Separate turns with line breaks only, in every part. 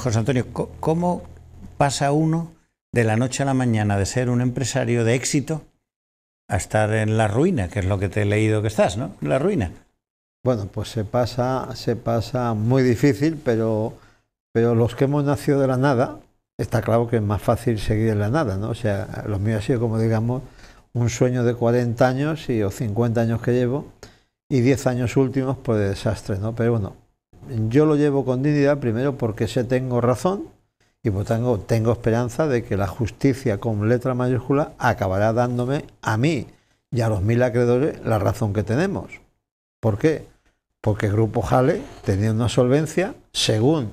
José Antonio, ¿cómo pasa uno de la noche a la mañana de ser un empresario de éxito a estar en la ruina, que es lo que te he leído que estás, ¿no?
la ruina. Bueno, pues se pasa, se pasa muy difícil, pero, pero los que hemos nacido de la nada, está claro que es más fácil seguir en la nada, ¿no? O sea, lo mío ha sido como digamos un sueño de 40 años y, o 50 años que llevo y 10 años últimos pues, de desastre, ¿no? Pero bueno, yo lo llevo con dignidad primero porque sé tengo razón y pues tengo, tengo esperanza de que la justicia con letra mayúscula acabará dándome a mí y a los mil acreedores la razón que tenemos. ¿Por qué? Porque Grupo Jale tenía una solvencia según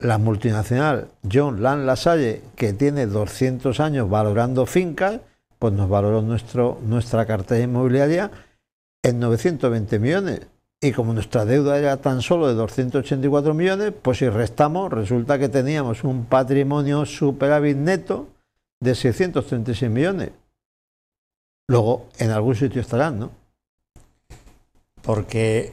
la multinacional John Land Lasalle, que tiene 200 años valorando fincas, pues nos valoró nuestra cartera inmobiliaria en 920 millones. Y como nuestra deuda era tan solo de 284 millones, pues si restamos, resulta que teníamos un patrimonio superávit neto de 636 millones. Luego, en algún sitio estarán, ¿no?
Porque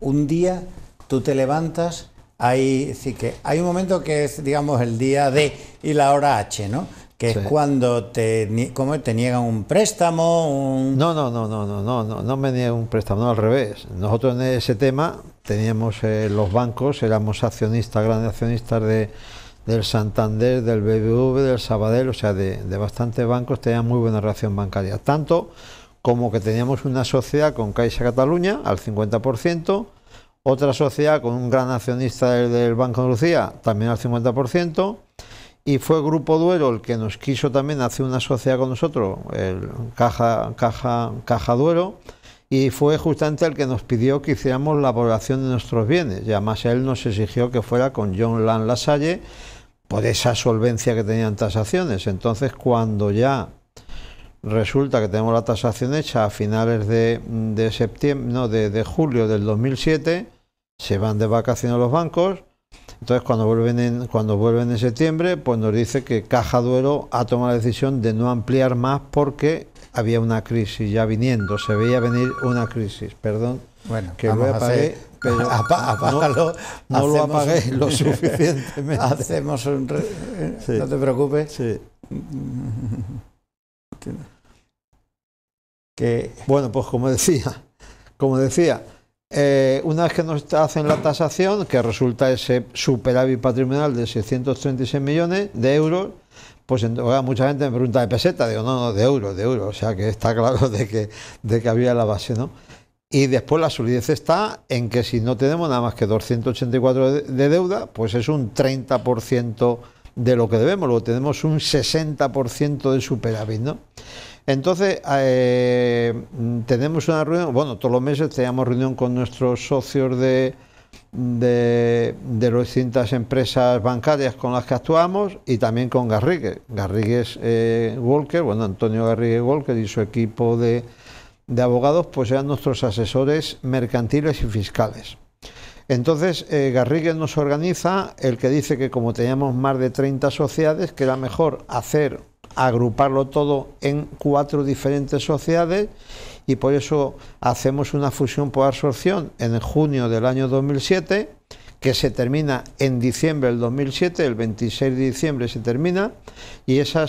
mm, un día tú te levantas, hay, sí que hay un momento que es, digamos, el día D y la hora H, ¿no? que es cuando
te, como te niegan un préstamo. No, no, no, no, no, no, no, no me niegan un préstamo, al revés. Nosotros en ese tema teníamos eh, los bancos, éramos accionistas, grandes accionistas de, del Santander, del BBV, del Sabadell, o sea, de, de bastantes bancos, teníamos muy buena relación bancaria. Tanto como que teníamos una sociedad con Caixa Cataluña al 50%, otra sociedad con un gran accionista del, del Banco de Lucía también al 50%, y fue Grupo Duero el que nos quiso también hacer una sociedad con nosotros, el Caja, Caja, Caja Duero, y fue justamente el que nos pidió que hiciéramos la valoración de nuestros bienes, y además él nos exigió que fuera con John Lan Lasalle por esa solvencia que tenían tasaciones. Entonces, cuando ya resulta que tenemos la tasación hecha a finales de, de septiembre, de, de julio del 2007, se van de vacaciones los bancos entonces, cuando vuelven en, cuando vuelven en septiembre, pues nos dice que Caja Duero ha tomado la decisión de no ampliar más porque había una crisis ya viniendo, se veía venir una crisis, perdón. que lo apagué, apágalo, no, lo apagué lo suficientemente. Hacemos un. No
te preocupes.
Bueno, pues como decía, como decía, eh, una vez que nos hacen la tasación, que resulta ese superávit patrimonial de 636 millones de euros, pues mucha gente me pregunta de peseta, digo, no, no, de euros, de euros, o sea que está claro de que, de que había la base, ¿no? Y después la solidez está en que si no tenemos nada más que 284 de deuda, pues es un 30% de lo que debemos, luego tenemos un 60% de superávit, ¿no? Entonces, eh, tenemos una reunión, bueno, todos los meses teníamos reunión con nuestros socios de, de, las distintas empresas bancarias con las que actuamos y también con Garrigue. Garrigues eh, Walker, bueno, Antonio Garrigue Walker y su equipo de, de abogados, pues eran nuestros asesores mercantiles y fiscales. Entonces, eh, Garrigues nos organiza el que dice que como teníamos más de 30 sociedades, que era mejor hacer agruparlo todo en cuatro diferentes sociedades y por eso hacemos una fusión por absorción en junio del año 2007 que se termina en diciembre del 2007, el 26 de diciembre se termina, y esa,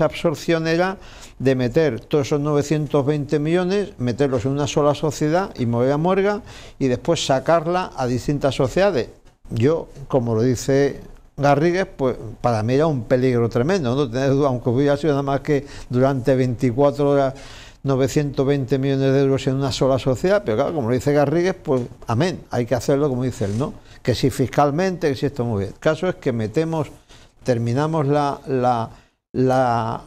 absorción era de meter todos esos 920 millones, meterlos en una sola sociedad, y mover a Muerga, y después sacarla a distintas sociedades. Yo, como lo dice Garrigues, pues para mí era un peligro tremendo, no tener, aunque hubiera sido nada más que durante 24 horas 920 millones de euros en una sola sociedad, pero claro, como lo dice Garrigues, pues amén, hay que hacerlo como dice él, ¿no? Que si fiscalmente, que si esto muy bien. El caso es que metemos, terminamos la, la,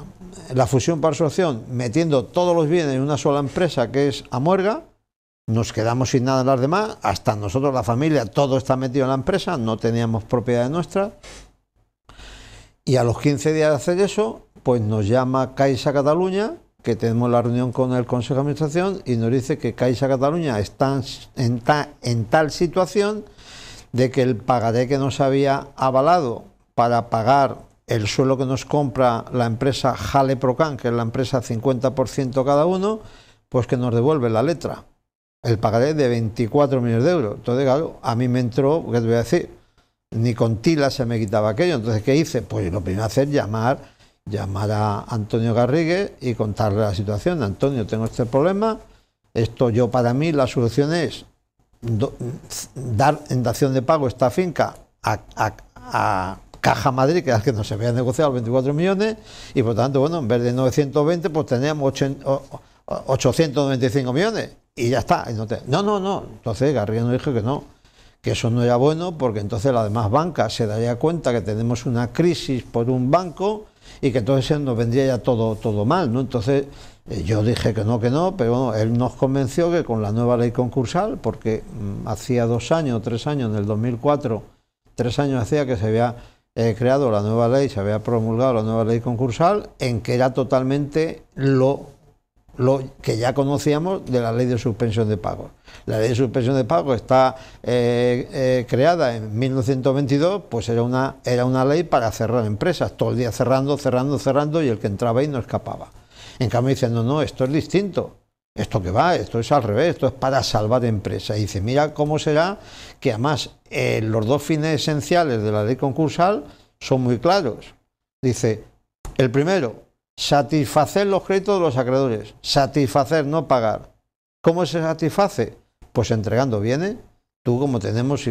la, fusión para absorción metiendo todos los bienes en una sola empresa que es Amuerga nos quedamos sin nada las demás, hasta nosotros, la familia, todo está metido en la empresa, no teníamos propiedad nuestra. Y a los 15 días de hacer eso, pues nos llama Caixa Cataluña, que tenemos la reunión con el Consejo de Administración, y nos dice que Caixa Cataluña está en, tal situación de que el pagaré que nos había avalado para pagar el suelo que nos compra la empresa Jale Procán, que es la empresa 50% cada uno, pues que nos devuelve la letra el pagaré de 24 millones de euros. Entonces, claro, a mí me entró, ¿qué te voy a decir? Ni con tila se me quitaba aquello. Entonces, ¿qué hice? Pues lo primero hacer llamar, llamar a Antonio Garrigues y contarle la situación. Antonio, tengo este problema. Esto yo para mí la solución es dar en dación de pago esta finca a, Caja Madrid, que es que no se había negociado 24 millones, y por tanto, bueno, en vez de 920, pues teníamos 895 millones y ya está. no, no, no. Entonces Garrido nos dijo que no, que eso no era bueno porque entonces la demás banca se daría cuenta que tenemos una crisis por un banco y que entonces nos vendría ya todo, todo mal, ¿no? Entonces eh, yo dije que no, que no, pero él nos convenció que con la nueva ley concursal, porque mm, hacía dos años, tres años, en el 2004, tres años hacía que se había eh, creado la nueva ley, se había promulgado la nueva ley concursal, en que era totalmente lo lo que ya conocíamos de la ley de suspensión de pagos. La ley de suspensión de pagos está eh, eh, creada en 1922, pues era una, era una ley para cerrar empresas, todo el día cerrando, cerrando, cerrando y el que entraba y no escapaba. En cambio dicen, no, no, esto es distinto, esto que va, esto es al revés, esto es para salvar empresas. Y dice, mira cómo será que además eh, los dos fines esenciales de la ley concursal son muy claros. Dice, el primero, Satisfacer los créditos de los acreedores. Satisfacer, no pagar. ¿Cómo se satisface? Pues entregando bienes. Tú como tenemos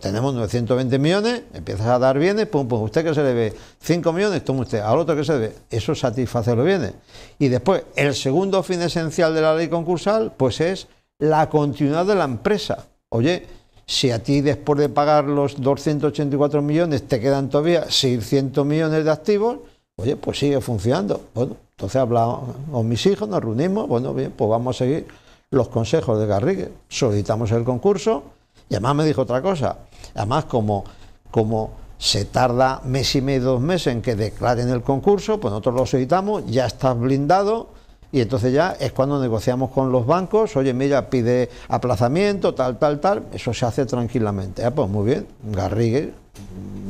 tenemos 920 millones, empiezas a dar bienes, pum, pues usted que se le ve 5 millones, toma usted, al otro que se ve, Eso satisface los bienes. Y después, el segundo fin esencial de la ley concursal, pues es la continuidad de la empresa. Oye, si a ti después de pagar los 284 millones te quedan todavía 600 millones de activos, Oye, pues sigue funcionando. Bueno, entonces hablamos con mis hijos, nos reunimos, bueno, bien, pues vamos a seguir los consejos de Garrigue. Solicitamos el concurso y además me dijo otra cosa. Además, como, como se tarda mes y medio, dos meses en que declaren el concurso, pues nosotros lo solicitamos, ya está blindado y entonces ya es cuando negociamos con los bancos, oye, mira, pide aplazamiento, tal, tal, tal, eso se hace tranquilamente. Ah, pues muy bien, Garrigue,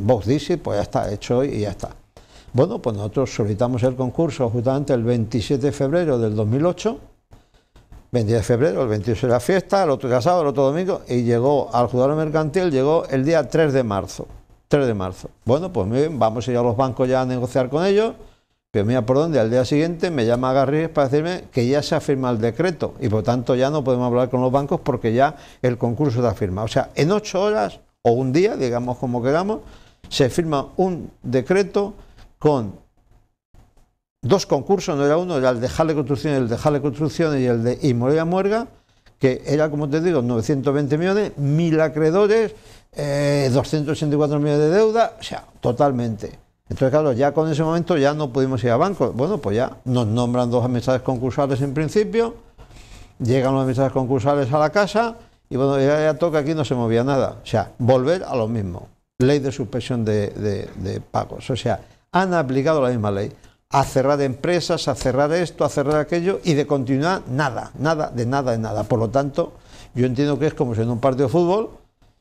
vos dices, pues ya está hecho y ya está. Bueno, pues nosotros solicitamos el concurso justamente el 27 de febrero del 2008, 20 de febrero, el 28 de la fiesta, el otro día sábado, el otro domingo, y llegó al jugador mercantil, llegó el día 3 de marzo. 3 de marzo. Bueno, pues muy bien, vamos a ir a los bancos ya a negociar con ellos. Pero mira por dónde, al día siguiente me llama Garrigues para decirme que ya se ha firmado el decreto y por tanto ya no podemos hablar con los bancos porque ya el concurso está firmado. O sea, en ocho horas o un día, digamos como queramos, se firma un decreto con dos concursos, no era uno, era el de Jale Construcción, el de Jale Construcciones y el de Inmolelia Muerga, que era, como te digo, 920 millones, mil acreedores, 284 eh, millones de deuda, o sea, totalmente. Entonces, claro, ya con ese momento ya no pudimos ir a banco. Bueno, pues ya nos nombran dos amistades concursales en principio, llegan los amistades concursales a la casa y bueno, ya, toca aquí no se movía nada. O sea, volver a lo mismo. Ley de suspensión de, de pagos. O sea, han aplicado la misma ley. A cerrar empresas, a cerrar esto, a cerrar aquello y de continuar nada, nada, de nada, de nada. Por lo tanto, yo entiendo que es como si en un partido de fútbol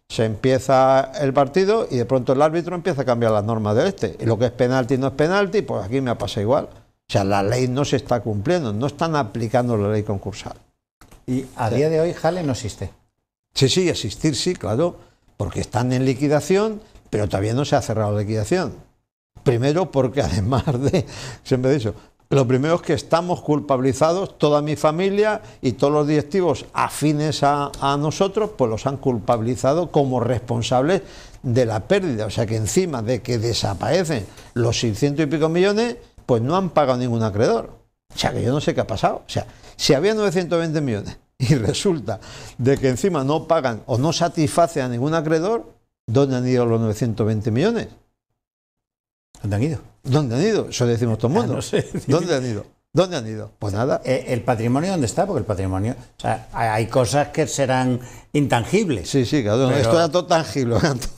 se empieza el partido y de pronto el árbitro empieza a cambiar las normas del este. Y lo que es penalti no es penalti, pues aquí me pasa igual. O sea, la ley no se está cumpliendo, no están aplicando la ley concursal. Y a día de hoy Jale no existe. Sí, sí, existir sí, claro, porque están en liquidación, pero todavía no se ha cerrado la liquidación. Primero porque además de, siempre he dicho, lo primero es que estamos culpabilizados, toda mi familia y todos los directivos afines a, nosotros, pues los han culpabilizado como responsables de la pérdida. O sea que encima de que desaparecen los 600 y pico millones, pues no han pagado ningún acreedor. O sea que yo no sé qué ha pasado. O sea, si había 920 millones y resulta de que encima no pagan o no satisfacen a ningún acreedor, ¿dónde han ido los 920 millones? ¿Dónde han ido? ¿Dónde han ido? Eso decimos todo el ah, mundo. ¿Dónde
han ido? ¿Dónde han ido? Pues nada. Eh, ¿El patrimonio dónde está? Porque el patrimonio. O sea, hay cosas que serán intangibles. Sí, sí, claro. esto era todo tangible.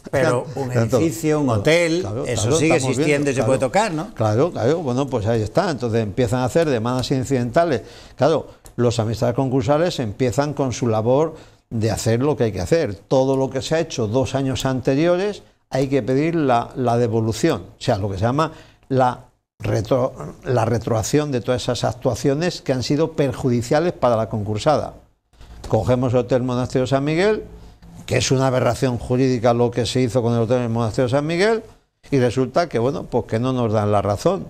Pero un edificio, un hotel, eso sigue existiendo y se puede tocar, ¿no?
Claro, claro. Bueno, pues ahí está. Entonces empiezan a hacer demandas incidentales. Claro, los amistades concursales empiezan con su labor de hacer lo que hay que hacer. Todo lo que se ha hecho dos años anteriores hay que pedir la, devolución, o sea, lo que se llama la, la retroacción de todas esas actuaciones que han sido perjudiciales para la concursada. Cogemos el Hotel Monasterio San Miguel, que es una aberración jurídica lo que se hizo con el Hotel Monasterio San Miguel, y resulta que, bueno, pues que no nos dan la razón.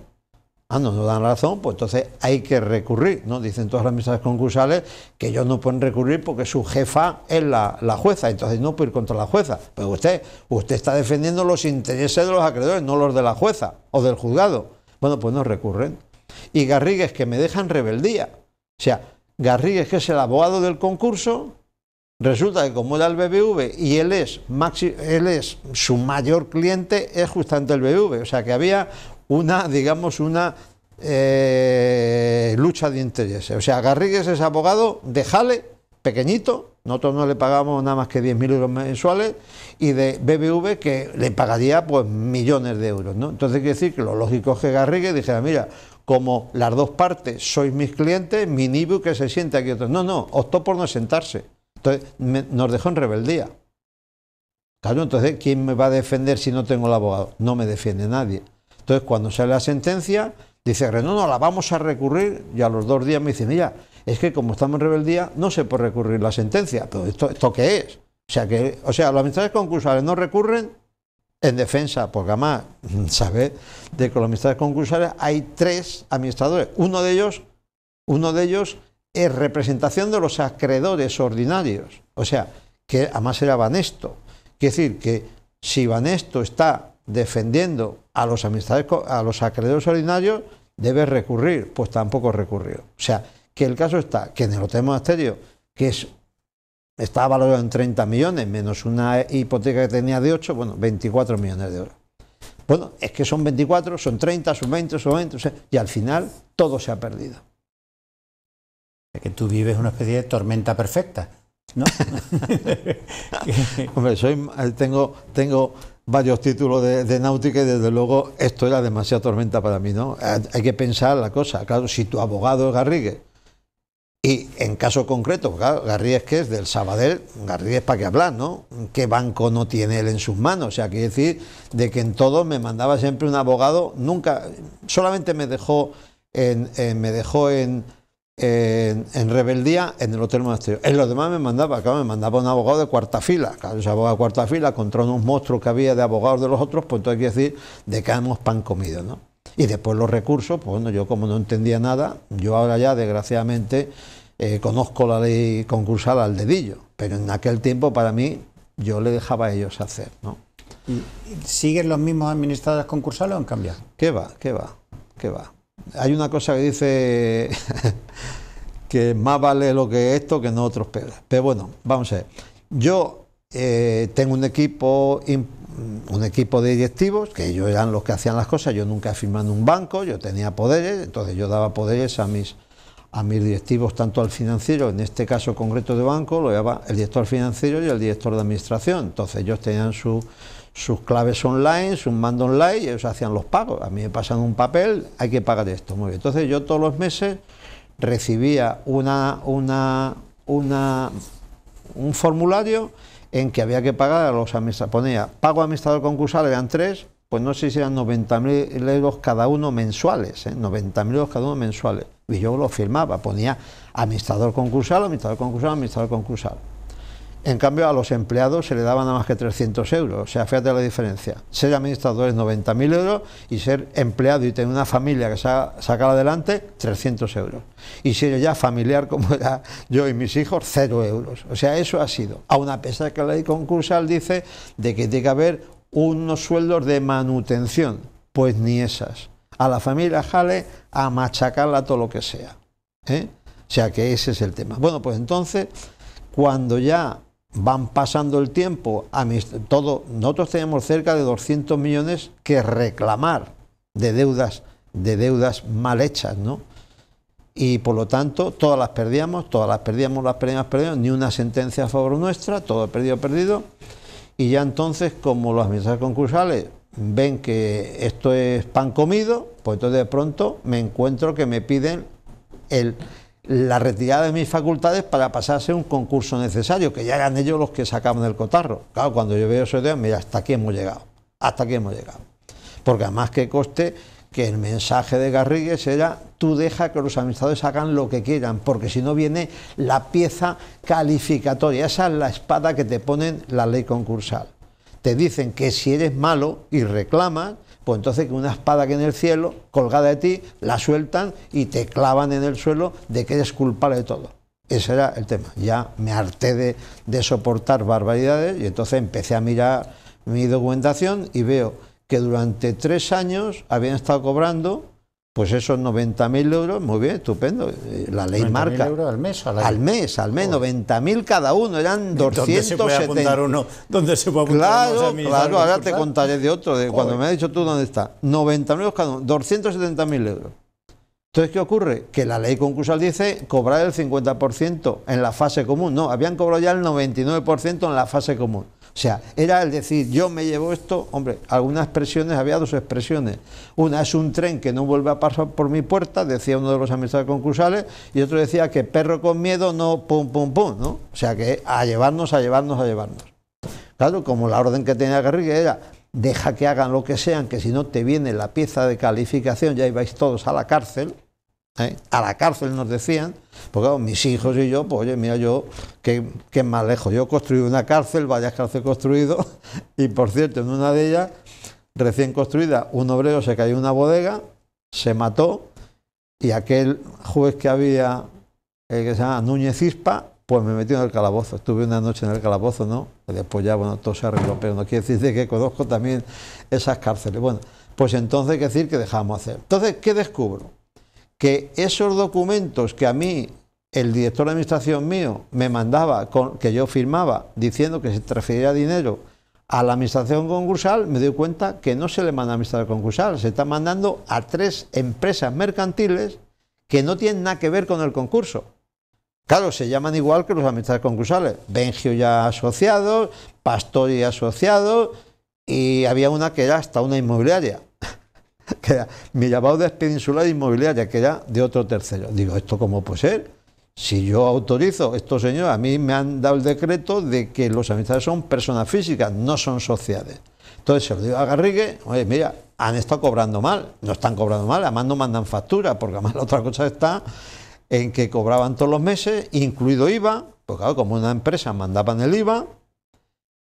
Ah, no no dan razón, pues entonces hay que recurrir, ¿no? Dicen todas las mesas concursales que ellos no pueden recurrir porque su jefa es la, jueza, entonces no puede ir contra la jueza. Pero usted, usted está defendiendo los intereses de los acreedores, no los de la jueza o del juzgado. Bueno, pues no recurren. Y Garrigues que me dejan rebeldía. O sea, Garrigues que es el abogado del concurso, Resulta que como era el BBV y él es, él es su mayor cliente, es justamente el BBV. O sea que había una, digamos, una eh, lucha de intereses. O sea, Garrigues es abogado de pequeñito, nosotros no le pagamos nada más que 10.000 euros mensuales y de BBV que le pagaría pues millones de euros. ¿no? Entonces quiere decir que lo lógico es que Garrigues dijera, mira, como las dos partes sois mis clientes, mi nibu que se siente aquí otro. No, no, optó por no sentarse. Entonces nos dejó en rebeldía. Claro, entonces, ¿quién me va a defender si no tengo el abogado? No me defiende nadie. Entonces, cuando sale la sentencia, dice, no, no, la vamos a recurrir, y a los dos días me dicen, mira, es que como estamos en rebeldía, no se puede recurrir la sentencia, pero ¿esto, esto qué es? O sea, que, o sea, los concursales no recurren en defensa, porque además, ¿sabes? De que los administradores concursales hay tres administradores. Uno de ellos, uno de ellos es representación de los acreedores ordinarios. O sea, que además era Banesto. Quiere decir que si Banesto está defendiendo a los amistades, a los acreedores ordinarios, debe recurrir. Pues tampoco recurrió. O sea, que el caso está que en el Hotel Monasterio, que es, está valorado en 30 millones, menos una hipoteca que tenía de 8, bueno, 24 millones de euros. Bueno, es que son 24, son 30, son 20, son 20, y al final todo se ha perdido. Es que tú vives una especie de tormenta perfecta, ¿no? Hombre, soy, tengo varios títulos de, náutica y desde luego esto era demasiada tormenta para mí, ¿no? Hay que pensar la cosa, claro, si tu abogado es Garrigue y en caso concreto, claro, que es del Sabadell, Garrigues para qué hablar, ¿no? ¿Qué banco no tiene él en sus manos? O sea, quiere decir de que en todo me mandaba siempre un abogado, nunca, solamente me dejó en me dejó en en, rebeldía en el Hotel Monasterio. En los demás me mandaba, claro, me mandaba un abogado de cuarta fila. Claro, ese abogado de cuarta fila contra unos monstruos que había de abogados de los otros, pues entonces hay que decir de que hemos pan comido, ¿no? Y después los recursos, pues bueno, yo como no entendía nada, yo ahora ya desgraciadamente eh, conozco la ley concursal al dedillo, pero en aquel tiempo para mí yo le dejaba a ellos hacer, ¿no? ¿Siguen los mismos administradores concursales o han cambiado? ¿Qué va? ¿Qué va? ¿Qué va? Hay una cosa que dice que más vale lo que esto que no otros Pero bueno, vamos a ver. Yo eh, tengo un equipo, un equipo de directivos, que ellos eran los que hacían las cosas, yo nunca firmé en un banco, yo tenía poderes, entonces yo daba poderes a mis, a mis directivos, tanto al financiero, en este caso concreto de banco, lo llevaba el director financiero y el director de administración, entonces ellos tenían su, sus claves online, sus mando online, y ellos hacían los pagos. A mí me pasan un papel, hay que pagar esto. Muy Entonces yo todos los meses recibía una, una, una, un formulario en que había que pagar a los administradores. Ponía pago administrador concursal, eran tres, pues no sé si eran 90.000 euros cada uno mensuales, 90.000 ¿eh? euros cada uno mensuales. Y yo lo firmaba, ponía administrador concursal, administrador concursal, administrador concursal. En cambio, a los empleados se le daban nada más que 300 euros. O sea, fíjate la diferencia. Ser administrador es 90.000 euros y ser empleado y tener una familia que se sacar adelante, 300 euros. Y si eres ya familiar como era yo y mis hijos, 0 euros. O sea, eso ha sido. Aún a pesar que la ley concursal dice de que tiene que haber unos sueldos de manutención. Pues ni esas. A la familia Jale a machacarla todo lo que sea. ¿eh? O sea que ese es el tema. Bueno, pues entonces, cuando ya van pasando el tiempo, a todo, nosotros tenemos cerca de 200 millones que reclamar de deudas, de deudas mal hechas, ¿no? Y por lo tanto, todas las perdíamos, todas las perdíamos, las perdíamos, perdíamos, ni una sentencia a favor nuestra, todo perdido, perdido. Y ya entonces, como los administradores concursales ven que esto es pan comido, pues entonces de pronto me encuentro que me piden el la retirada de mis facultades para pasarse un concurso necesario, que ya eran ellos los que sacaban del cotarro. Claro, cuando yo veo eso, digo, mira, hasta aquí hemos llegado, hasta aquí hemos llegado. Porque además que coste que el mensaje de Garrigues era, tú deja que los administradores hagan lo que quieran, porque si no viene la pieza calificatoria, esa es la espada que te ponen la ley concursal. Te dicen que si eres malo y reclamas, pues entonces que una espada que en el cielo, colgada de ti, la sueltan y te clavan en el suelo de que eres culpable de todo. Ese era el tema. Ya me harté de, de soportar barbaridades y entonces empecé a mirar mi documentación y veo que durante tres años habían estado cobrando pues esos 90.000 euros, muy bien, estupendo. Eh, la ley marca. euros al mes, al, mes, al mes, 90.000 cada uno, eran 270. ¿Dónde se puede apuntar uno? ¿Dónde se claro, Claro, ahora te contaré de otro, de cuando me has dicho tú dónde está. 90.000 euros cada uno, 270.000 euros. Entonces, ¿qué ocurre? Que la ley concursal dice cobrar el 50% en la fase común. No, habían cobrado ya el 99% en la fase común. O sea, era el decir, yo me llevo esto, hombre, algunas expresiones, había dos expresiones. Una es un tren que no vuelve a pasar por mi puerta, decía uno de los amistades concursales, y otro decía que perro con miedo no, pum, pum, pum, ¿no? O sea, que a llevarnos, a llevarnos, a llevarnos. Claro, como la orden que tenía Garriga era, deja que hagan lo que sean, que si no te viene la pieza de calificación, ya ibais todos a la cárcel, ¿eh? A la cárcel nos decían, porque mis hijos y yo, pues oye, mira, yo, que, más lejos, yo construí una cárcel, varias cárcel construido, y por cierto, en una de ellas, recién construida, un obrero se cayó en una bodega, se mató, y aquel juez que había, el eh, que se llama Núñez Ispa, pues me metió en el calabozo. Estuve una noche en el calabozo, ¿no? Después ya, bueno, todo se arregló, pero no quiere decir que conozco también esas cárceles. Bueno, pues entonces hay que decir que dejamos hacer. Entonces, ¿qué descubro? que esos documentos que a mí el director de administración mío me mandaba, con, que yo firmaba, diciendo que se transfería dinero a la administración concursal, me doy cuenta que no se le manda a la administración concursal, se está mandando a tres empresas mercantiles que no tienen nada que ver con el concurso. Claro, se llaman igual que los administradores concursales, Bengio ya asociados, Pastor y asociados, y había una que era hasta una inmobiliaria. que mi insular de inmobiliaria, que era de otro tercero. Digo, ¿esto cómo puede ser? Si yo autorizo, estos señores, a mí me han dado el decreto de que los administradores son personas físicas, no son sociedades. Entonces se lo digo a Garrigue, oye, mira, han estado cobrando mal, no están cobrando mal, además no mandan factura, porque además la otra cosa está en que cobraban todos los meses, incluido IVA, pues claro, como una empresa mandaban el IVA,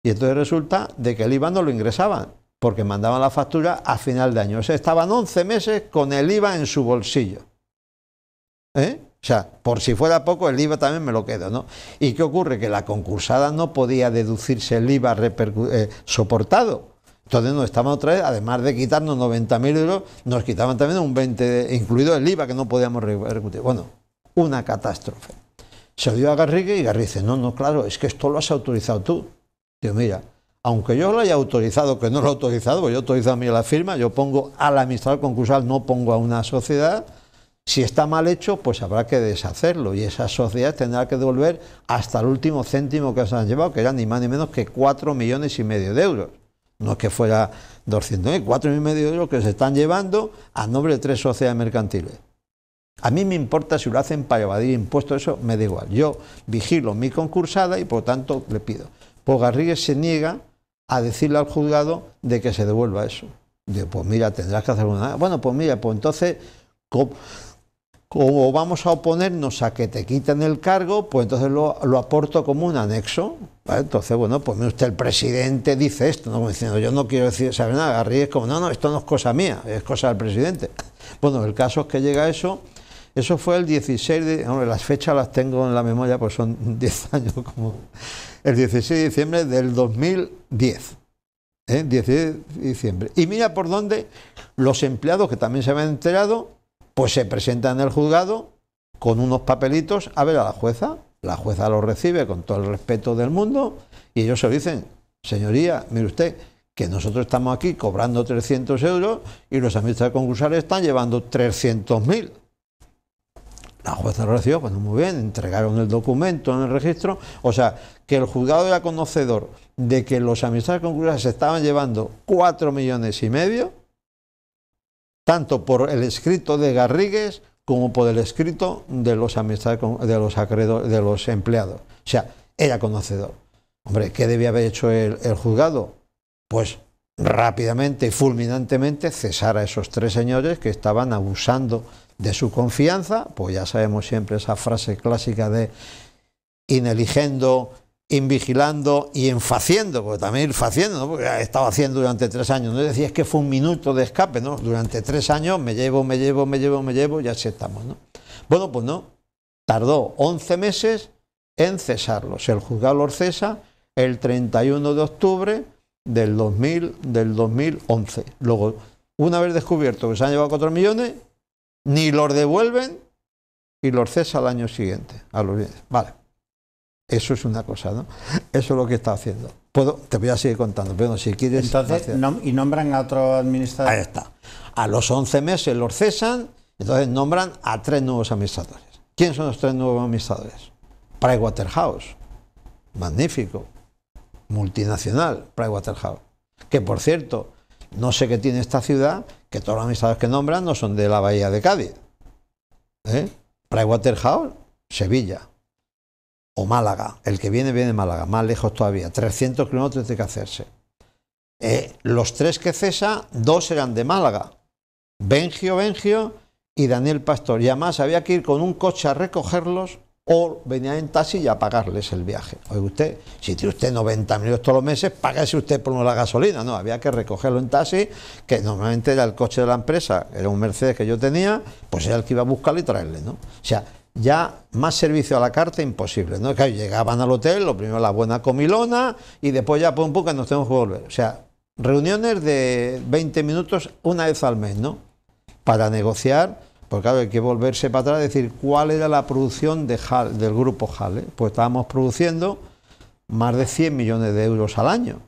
y entonces resulta de que el IVA no lo ingresaban, porque mandaban la factura a final de año. O sea, estaban 11 meses con el IVA en su bolsillo. ¿Eh? O sea, por si fuera poco, el IVA también me lo quedo, ¿no? ¿Y qué ocurre? Que la concursada no podía deducirse el IVA eh, soportado. Entonces nos estaban otra vez, además de quitarnos 90.000 euros, nos quitaban también un 20, incluido el IVA que no podíamos repercutir. Bueno, una catástrofe. Se dio a Garrigue y Garrigue dice, no, no, claro, es que esto lo has autorizado tú. Digo, mira, aunque yo lo haya autorizado, que no lo he autorizado, porque yo autorizo a mí la firma, yo pongo a la administrador concursal, no pongo a una sociedad. Si está mal hecho, pues habrá que deshacerlo y esa sociedad tendrá que devolver hasta el último céntimo que se han llevado, que eran ni más ni menos que 4 millones y medio de euros. No es que fuera 200.000, mil, 4 millones y medio de euros que se están llevando a nombre de tres sociedades mercantiles. A mí me importa si lo hacen para evadir impuestos, eso me da igual. Yo vigilo mi concursada y por tanto le pido. Pues Garrigues se niega a decirle al juzgado de que se devuelva eso. De, pues mira, tendrás que hacer una... Bueno, pues mira, pues entonces, como vamos a oponernos a que te quiten el cargo, pues entonces lo, lo aporto como un anexo. Entonces, bueno, pues usted el presidente dice esto, no diciendo yo no quiero decir, ¿sabes nada? Garrí es como, no, no, esto no es cosa mía, es cosa del presidente. Bueno, el caso es que llega eso, eso fue el 16 de, hombre, las fechas las tengo en la memoria, pues son 10 años como el 16 de diciembre del 2010. ¿eh? 16 diciembre. Y mira por dónde los empleados que también se habían enterado, pues se presentan en el juzgado con unos papelitos a ver a la jueza. La jueza los recibe con todo el respeto del mundo y ellos se dicen, señoría, mire usted, que nosotros estamos aquí cobrando 300 euros y los administradores concursales están llevando 300.000. La jueza lo recibió, bueno, muy bien, entregaron el documento en el registro. O sea, que el juzgado era conocedor de que los amistades concluidas estaban llevando cuatro millones y medio, tanto por el escrito de Garrigues como por el escrito de los amistades de los de los empleados. O sea, era conocedor. Hombre, ¿qué debía haber hecho el, el juzgado? Pues rápidamente y fulminantemente cesar a esos tres señores que estaban abusando de su confianza, pues ya sabemos siempre esa frase clásica de ineligiendo, invigilando y enfaciendo, porque también ir faciendo, porque he estado haciendo durante tres años, no decía es que fue un minuto de escape, ¿no? Durante tres años me llevo, me llevo, me llevo, me llevo y así estamos, ¿no? Bueno, pues no, tardó 11 meses en cesarlos. El juzgado los cesa el 31 de octubre del, 2000, del 2011. Luego, una vez descubierto que se han llevado 4 millones, ni los devuelven y los cesa al año siguiente, a los bienes. Vale. Eso es una cosa, ¿no? Eso es lo que está haciendo. Puedo, te voy a seguir contando, pero si quieres. Entonces, y nombran a otro administrador. Ahí está. A los 11 meses los cesan, entonces nombran a tres nuevos administradores. ¿Quiénes son los tres nuevos administradores? waterhouse Magnífico. Multinacional, Pricewaterhouse. Que por cierto, no sé qué tiene esta ciudad, que todos los amistades que nombran no son de la Bahía de Cádiz. ¿Eh? Waterhouse Sevilla. O Málaga. El que viene, viene de Málaga. Más lejos todavía. 300 kilómetros tiene que hacerse. Eh, los tres que cesa, dos eran de Málaga. Bengio, Bengio y Daniel Pastor. Y además había que ir con un coche a recogerlos o venía en taxi y a pagarles el viaje. Oye usted, si tiene usted 90 minutos todos los meses, págase usted por la gasolina. No, había que recogerlo en taxi, que normalmente era el coche de la empresa, era un Mercedes que yo tenía, pues era el que iba a buscarlo y traerle, ¿no? O sea, ya más servicio a la carta imposible, ¿no? Que llegaban al hotel, lo primero la buena comilona y después ya pum pum que nos tenemos que volver. O sea, reuniones de 20 minutos una vez al mes, ¿no? Para negociar porque claro, hay que volverse para atrás y decir cuál era la producción de del grupo HAL. Eh? Pues estábamos produciendo más de 100 millones de euros al año.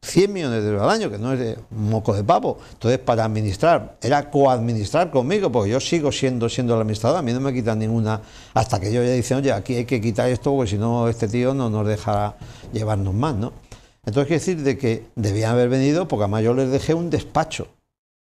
100 millones de euros al año, que no es de moco de pavo, Entonces, para administrar, era coadministrar conmigo, porque yo sigo siendo, siendo el administrador, a mí no me quitan ninguna, hasta que yo ya dicen, oye, aquí hay que quitar esto, porque si no, este tío no nos dejará llevarnos más, ¿no? Entonces, que decir de que debían haber venido, porque además yo les dejé un despacho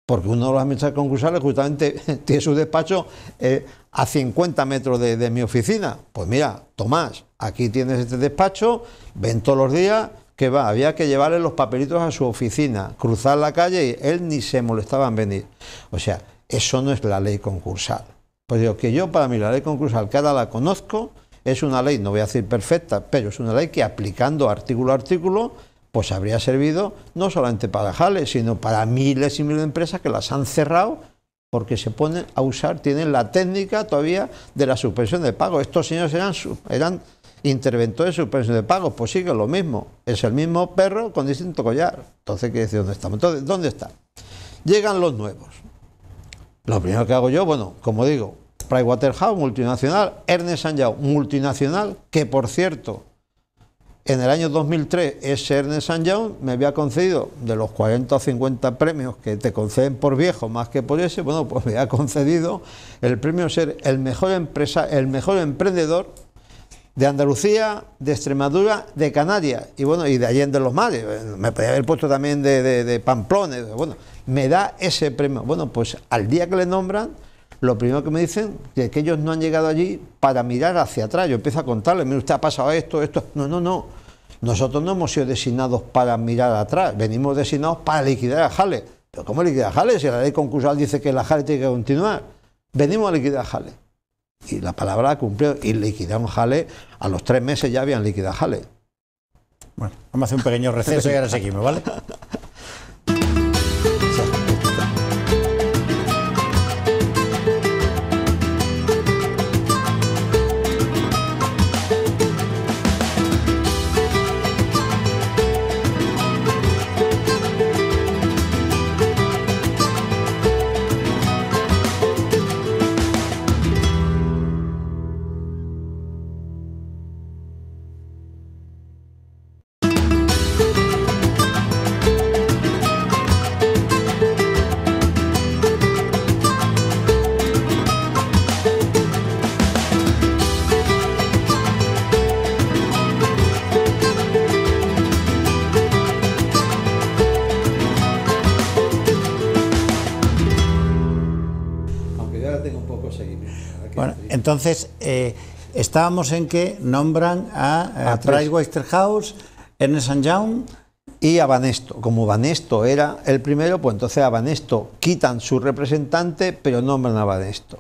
porque uno de los administradores concursales justamente tiene su despacho eh, a 50 metros de, mi oficina. Pues mira, Tomás, aquí tienes este despacho, ven todos los días, que va, había que llevarle los papelitos a su oficina, cruzar la calle y él ni se molestaba en venir. O sea, eso no es la ley concursal. Pues digo que yo para mí la ley concursal, cada la conozco, es una ley, no voy a decir perfecta, pero es una ley que aplicando artículo a artículo pues habría servido no solamente para Jales, sino para miles y miles de empresas que las han cerrado porque se ponen a usar, tienen la técnica todavía de la suspensión de pago. Estos señores eran, eran interventores de suspensión de pago, pues sigue lo mismo, es el mismo perro con distinto collar. Entonces, ¿qué decir dónde estamos? Entonces, ¿dónde está? Llegan los nuevos. Lo primero que hago yo, bueno, como digo, Pricewaterhouse, multinacional, Ernest Young, multinacional, que por cierto, en el año 2003, ese san Young me había concedido, de los 40 o 50 premios que te conceden por viejo más que por ese, bueno, pues me ha concedido el premio ser el mejor, empresa, el mejor emprendedor de Andalucía, de Extremadura, de Canarias y bueno, y de Allende los Mares. Me podía haber puesto también de, de Pamplones, bueno, me da ese premio. Bueno, pues al día que le nombran, lo primero que me dicen es que ellos no han llegado allí para mirar hacia atrás. Yo empiezo a contarles, mire, usted ha pasado esto, esto. No, no, no. Nosotros no hemos sido designados para mirar atrás, venimos designados para liquidar a Jale. ¿Pero cómo liquidar a Jale? Si la ley concursal dice que la Jale tiene que continuar. Venimos a liquidar a Jale. Y la palabra ha cumplió y liquidaron Jale. A los tres meses ya habían liquidado Jale. Bueno, vamos a hacer un pequeño receso y ahora seguimos, ¿vale?
Entonces, eh, estábamos en que nombran a, eh, a,
Price Ernest Young y a Banesto. Como Banesto era el primero, pues entonces a Banesto quitan su representante, pero nombran a Banesto.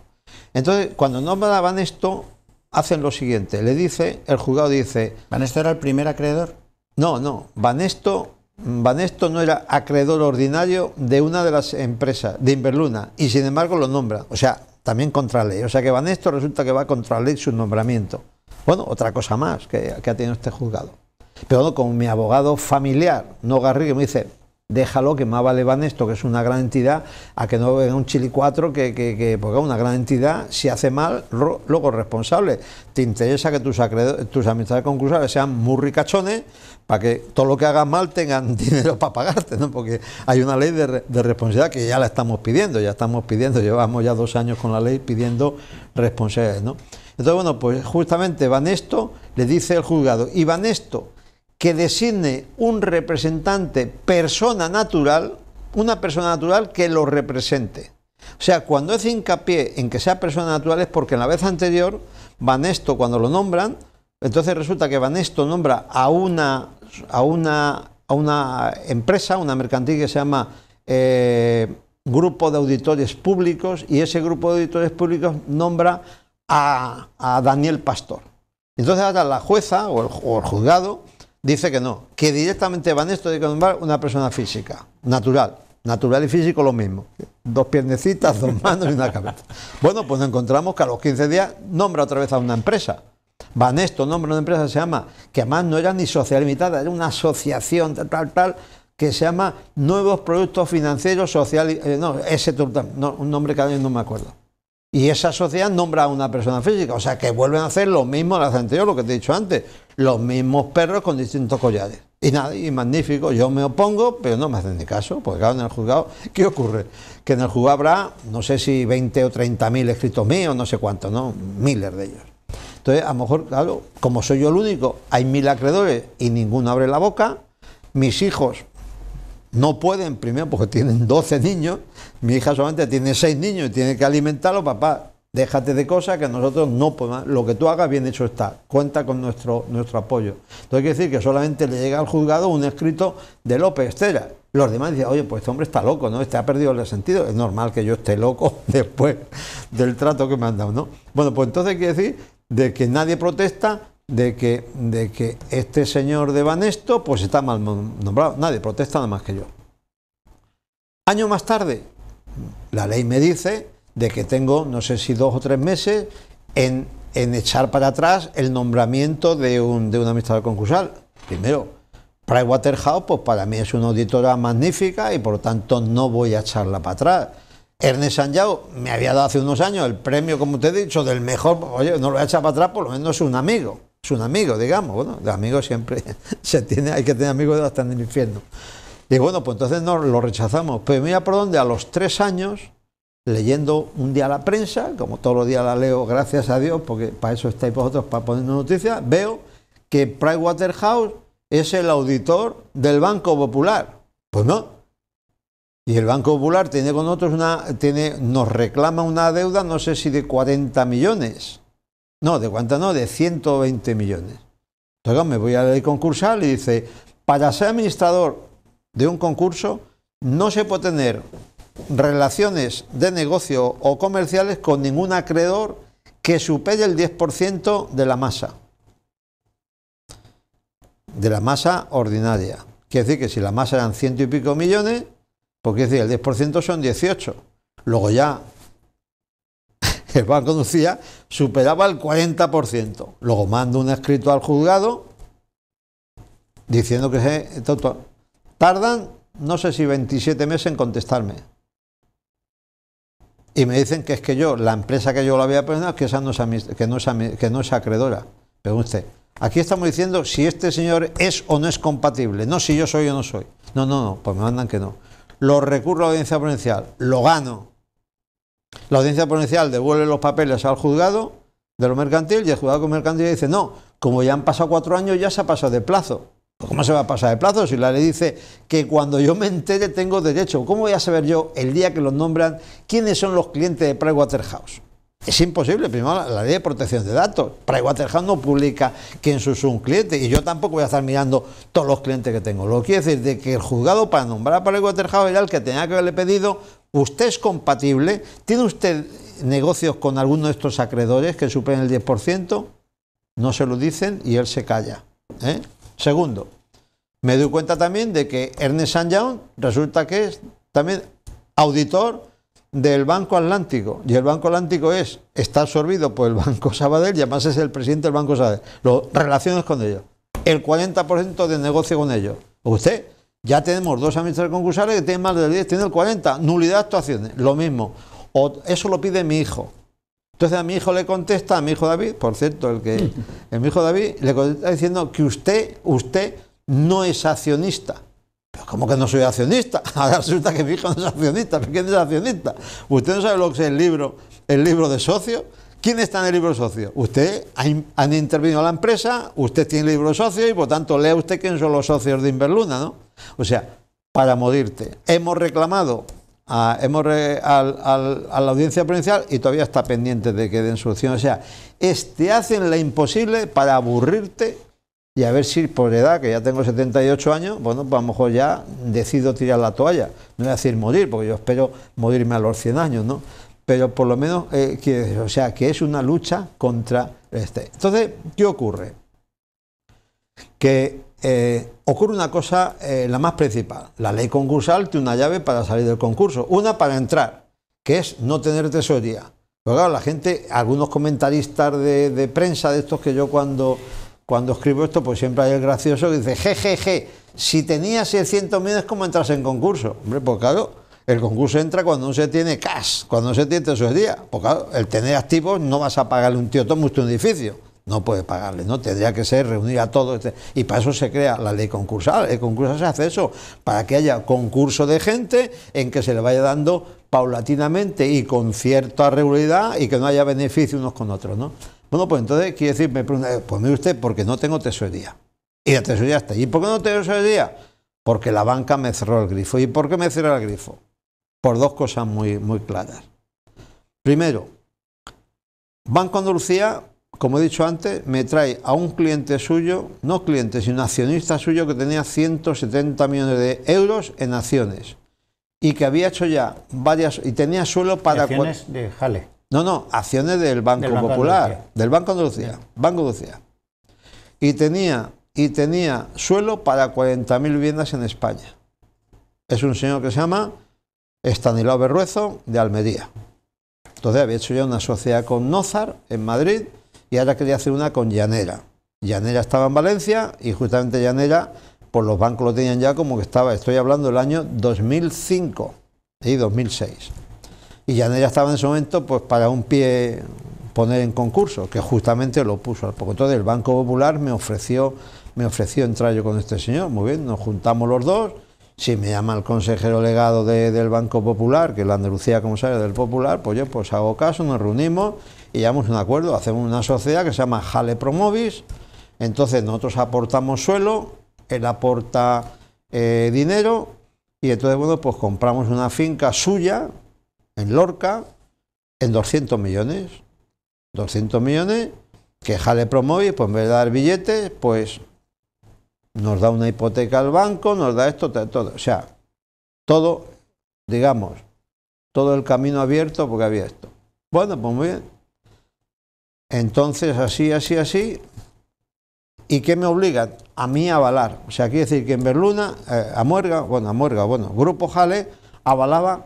Entonces, cuando nombran a Banesto, hacen lo siguiente. Le dice, el juzgado dice... ¿Banesto era el primer acreedor? No, no. Vanesto Banesto no era acreedor ordinario de una de las empresas, de Inverluna, y sin embargo lo nombra. O sea, también contra ley. O sea que van esto, resulta que va contra ley su nombramiento. Bueno, otra cosa más que, ha tenido este juzgado. Pero no, con mi abogado familiar, no Garrigue, me dice, déjalo que más vale van que es una gran entidad, a que no venga un chili 4 que, que, que porque una gran entidad, si hace mal, luego responsable. Te interesa que tus, amistades tus amistades concursales sean muy ricachones, para que todo lo que hagas mal tengan dinero para pagarte, ¿no? porque hay una ley de, responsabilidad que ya la estamos pidiendo, ya estamos pidiendo, llevamos ya dos años con la ley pidiendo responsabilidades. ¿no? Entonces, bueno, pues justamente esto, le dice el juzgado, y Vanesto, que designe un representante, persona natural, una persona natural que lo represente. O sea, cuando hace hincapié en que sea persona natural es porque en la vez anterior, Vanesto, cuando lo nombran, entonces resulta que Banesto nombra a una, a una, a una empresa, una mercantil que se llama eh, Grupo de Auditores Públicos y ese grupo de auditores públicos nombra a, Daniel Pastor. Entonces ahora la jueza o el, juzgado dice que no, que directamente Banesto tiene que nombrar una persona física, natural. Natural y físico lo mismo. Dos piernecitas, dos manos y una cabeza. Bueno, pues encontramos que a los 15 días nombra otra vez a una empresa. Estos, nombre de una empresa, se llama, que además no era ni social limitada, era una asociación tal, tal, que se llama Nuevos Productos Financieros Sociales, eh, no, ese un nombre cada mí no me acuerdo. Y esa sociedad nombra a una persona física, o sea que vuelven a hacer lo mismo las anteriores, lo que te he dicho antes, los mismos perros con distintos collares. Y nada, y magnífico, yo me opongo, pero no me hacen ni caso, porque claro, en el juzgado, ¿qué ocurre? Que en el juzgado habrá, no sé si 20 o 30 mil escritos míos, no sé cuántos, ¿no? Miles de ellos. Entonces, a lo mejor, claro, como soy yo el único, hay mil acreedores y ninguno abre la boca. Mis hijos no pueden, primero porque tienen 12 niños. Mi hija solamente tiene 6 niños y tiene que alimentarlo Papá, déjate de cosas que nosotros no podemos. Lo que tú hagas, bien hecho está. Cuenta con nuestro, nuestro apoyo. Entonces, hay que decir que solamente le llega al juzgado un escrito de López Estela. Los demás dicen, oye, pues este hombre está loco, ¿no? Este ha perdido el sentido. Es normal que yo esté loco después del trato que me han dado, ¿no? Bueno, pues entonces hay que decir de que nadie protesta, de que, de que este señor de Banesto pues está mal nombrado. Nadie protesta nada más que yo. Años más tarde, la ley me dice de que tengo, no sé si dos o tres meses, en, en echar para atrás el nombramiento de, un, de una amistad concursal. Primero, Pricewaterhouse, pues para mí es una auditora magnífica y por lo tanto no voy a echarla para atrás. Ernest Sanjao me había dado hace unos años el premio, como te he dicho, del mejor, oye, no lo a echar para atrás, por lo menos es un amigo, es un amigo, digamos, bueno, de amigos siempre se tiene, hay que tener amigos hasta en el infierno. Y bueno, pues entonces no lo rechazamos. Pero mira por dónde, a los tres años, leyendo un día la prensa, como todos los días la leo, gracias a Dios, porque para eso estáis vosotros, para ponernos noticias, veo que Waterhouse es el auditor del Banco Popular. Pues no, y el Banco Popular tiene con nosotros una, tiene, nos reclama una deuda, no sé si de 40 millones. No, de cuánta no, de 120 millones. Entonces me voy a la ley concursal y dice, para ser administrador de un concurso no se puede tener relaciones de negocio o comerciales con ningún acreedor que supere el 10% de la masa. De la masa ordinaria. Quiere decir que si la masa eran ciento y pico millones, porque es el 10% son 18. Luego ya el Banco Lucía superaba el 40%. Luego mando un escrito al juzgado diciendo que tardan, no sé si 27 meses en contestarme. Y me dicen que es que yo, la empresa que yo la había perdonado, que esa no es, que no que no es acreedora. Pregunte, aquí estamos diciendo si este señor es o no es compatible, no si yo soy o no soy. No, no, no, pues me mandan que no lo recurro a la audiencia provincial, lo gano. La audiencia provincial devuelve los papeles al juzgado de lo mercantil y el juzgado de mercantil dice, no, como ya han pasado cuatro años, ya se ha pasado de plazo. Pues, ¿Cómo se va a pasar de plazo si la ley dice que cuando yo me entere tengo derecho? ¿Cómo voy a saber yo el día que los nombran quiénes son los clientes de Pricewaterhouse? Es imposible, primero la, ley de protección de datos. Waterhouse no publica quién es un cliente y yo tampoco voy a estar mirando todos los clientes que tengo. Lo que quiere decir de que el juzgado para nombrar a Pricewaterhouse era el que tenía que haberle pedido, usted es compatible, tiene usted negocios con alguno de estos acreedores que superen el 10%, no se lo dicen y él se calla. ¿eh? Segundo, me doy cuenta también de que Ernest Sanjón resulta que es también auditor del Banco Atlántico, y el Banco Atlántico es, está absorbido por el Banco Sabadell, y además es el presidente del Banco Sabadell, lo relaciones con ellos, el 40% de negocio con ellos. Pues usted, ya tenemos dos administradores concursales que tienen más del 10, tiene el 40, nulidad de actuaciones, lo mismo. O eso lo pide mi hijo. Entonces a mi hijo le contesta, a mi hijo David, por cierto, el que el mi hijo David le contesta diciendo que usted, usted no es accionista. ¿cómo que no soy accionista? Ahora resulta que mi hijo no es accionista. ¿Quién es accionista? ¿Usted no sabe lo que es el libro, el libro de socio? ¿Quién está en el libro de socio? Usted ha, intervenido en la empresa, usted tiene el libro de socio y por tanto lea usted quiénes son los socios de Inverluna, ¿no? O sea, para morirte. Hemos reclamado a, hemos a la audiencia provincial y todavía está pendiente de que den solución. O sea, te hacen la imposible para aburrirte y a ver si por edad, que ya tengo 78 años, bueno, pues a lo mejor ya decido tirar la toalla. No voy a decir morir, porque yo espero morirme a los 100 años, ¿no? Pero por lo menos, eh, o sea, que es una lucha contra este. Entonces, ¿qué ocurre? Que eh, ocurre una cosa, eh, la más principal. La ley concursal tiene una llave para salir del concurso, una para entrar, que es no tener tesoría... Pero claro, la gente, algunos comentaristas de prensa de estos que yo cuando cuando escribo esto, pues siempre hay el gracioso que dice, jejeje, si tenías 600 millones, ¿cómo entras en concurso. Hombre, pues claro, el concurso entra cuando uno se tiene cash, cuando uno se tiene tesorería. Pues claro, el tener activos no vas a pagarle un tío tomo un edificio. No puedes pagarle, ¿no? Tendría que ser reunir a todos. Este. Y para eso se crea la ley concursal. El concurso se hace eso, para que haya concurso de gente en que se le vaya dando paulatinamente y con cierta regularidad y que no haya beneficio unos con otros, ¿no? Bueno, pues entonces, quiere decir, me pregunta, eh, pues mire usted, porque no tengo tesorería. Y la tesorería está. ¿Y por qué no tengo tesorería? Porque la banca me cerró el grifo. ¿Y por qué me cerró el grifo? Por dos cosas muy, muy claras. Primero, Banco Andalucía, como he dicho antes, me trae a un cliente suyo, no cliente, sino accionista suyo que tenía 170 millones de euros en acciones y que había hecho ya varias y tenía suelo para acciones de Jale. No, no, acciones del Banco, Popular, del Banco Andalucía, Banco Andalucía. Y tenía, y tenía suelo para 40.000 viviendas en España. Es un señor que se llama Estanislao Berruezo de Almería. Entonces había hecho ya una sociedad con Nozar en Madrid y ahora quería hacer una con Llanera. Llanera estaba en Valencia y justamente Llanera, por pues los bancos lo tenían ya como que estaba, estoy hablando del año 2005 y 2006. Y ella estaba en ese momento pues para un pie poner en concurso, que justamente lo puso al poco. Entonces el Banco Popular me ofreció, me ofreció entrar yo con este señor, muy bien, nos juntamos los dos, si me llama el consejero legado del Banco Popular, que es la Andalucía como sabes, del Popular, pues yo pues hago caso, nos reunimos y llegamos un acuerdo, hacemos una sociedad que se llama Jale Promovis, entonces nosotros aportamos suelo, él aporta eh, dinero y entonces bueno pues compramos una finca suya en Lorca en 200 millones. 200 millones que Jale promueve, pues en vez de dar billetes, pues nos da una hipoteca al banco, nos da esto, todo. O sea, todo, digamos, todo el camino abierto porque había esto. Bueno, pues muy bien. Entonces, así, así, así. ¿Y qué me obligan? A mí a avalar. O sea, quiere decir que en Berluna, eh, a Muerga, bueno, a Muerga, bueno, Grupo Jale avalaba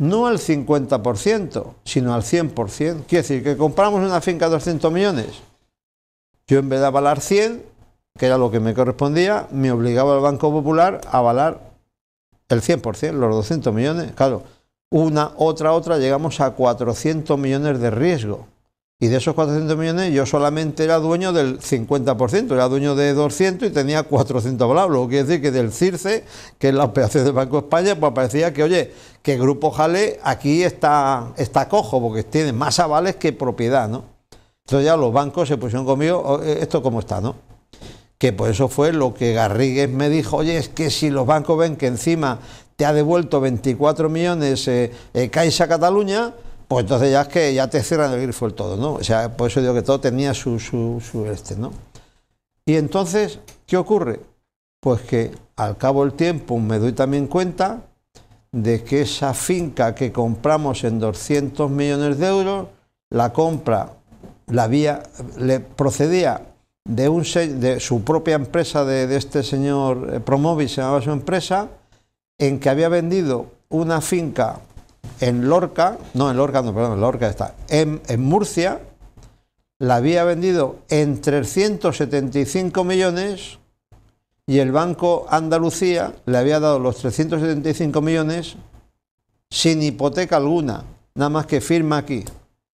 no al 50%, sino al 100%. Quiere decir, que compramos una finca de 200 millones. Yo en vez de avalar 100, que era lo que me correspondía, me obligaba al Banco Popular a avalar el 100%, los 200 millones. Claro, una, otra, otra, llegamos a 400 millones de riesgo. Y de esos 400 millones yo solamente era dueño del 50%, era dueño de 200 y tenía 400 que Quiere decir que del CIRCE, que es la operación del Banco de España, pues parecía que, oye, que Grupo Jale aquí está, está cojo, porque tiene más avales que propiedad, ¿no? Entonces ya los bancos se pusieron conmigo, oh, eh, esto cómo está, ¿no? Que por eso fue lo que Garrigues me dijo, oye, es que si los bancos ven que encima te ha devuelto 24 millones eh, eh, Caixa Cataluña, pues entonces ya es que ya te cierran el grifo el todo, ¿no? O sea, por eso digo que todo tenía su, este, ¿no? Y entonces, ¿qué ocurre? Pues que al cabo del tiempo me doy también cuenta de que esa finca que compramos en 200 millones de euros, la compra la vía, le procedía de, un, de su propia empresa, de, este señor eh, Promovis, se llamaba su empresa, en que había vendido una finca en Lorca, no en Lorca, no, perdón, en Lorca está, en, Murcia la había vendido en 375 millones y el Banco Andalucía le había dado los 375 millones sin hipoteca alguna, nada más que firma aquí.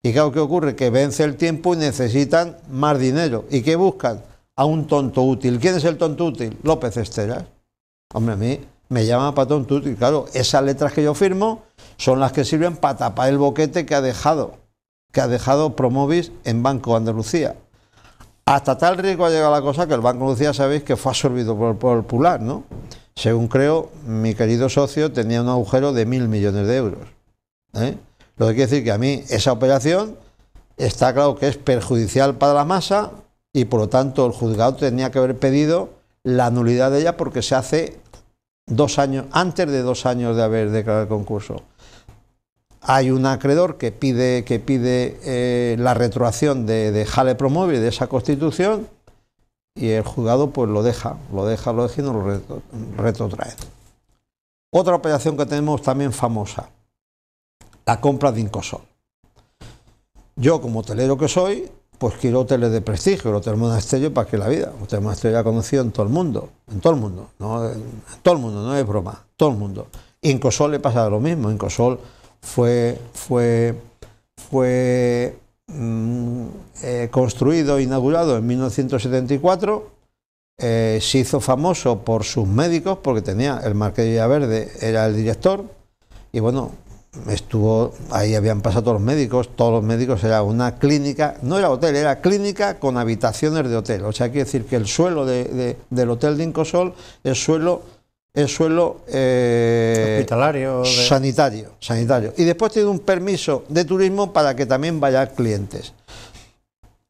Y claro, ¿qué ocurre? Que vence el tiempo y necesitan más dinero. ¿Y qué buscan? A un tonto útil. ¿Quién es el tonto útil? López Esteras. Hombre, a mí me llama para tonto útil. Claro, esas letras que yo firmo son las que sirven para tapar el boquete que ha dejado, que ha dejado Promovis en Banco Andalucía. Hasta tal riesgo ha llegado la cosa que el Banco Andalucía, sabéis, que fue absorbido por el Popular, ¿no? Según creo, mi querido socio tenía un agujero de mil millones de euros. ¿eh? Lo que quiere decir que a mí esa operación está claro que es perjudicial para la masa y por lo tanto el juzgado tenía que haber pedido la nulidad de ella porque se hace dos años, antes de dos años de haber declarado el concurso. Hay un acreedor que pide, que pide eh, la retroacción de, de Jale Promovil de esa constitución y el juzgado pues lo deja, lo deja, lo deja y no lo retrotrae. Otra operación que tenemos también famosa, la compra de Incosol. Yo como hotelero que soy, pues quiero hoteles de prestigio, el Hotel Monasterio para que la vida. El Hotel Monasterio ya conocido en todo el mundo, en todo el mundo, no, en todo el mundo, no es broma, todo el mundo. Y en Cosol le pasa lo mismo, en Cosol fue, fue, fue mm, eh, construido, inaugurado en 1974. Eh, se hizo famoso por sus médicos, porque tenía el Marqués de Villaverde, era el director, y bueno, estuvo, ahí habían pasado los médicos, todos los médicos era una clínica, no era hotel, era clínica con habitaciones de hotel. O sea, quiere decir que el suelo del hotel de Incosol es suelo, es suelo eh, hospitalario sanitario, sanitario. Y después tiene un permiso de turismo para que también vayan clientes.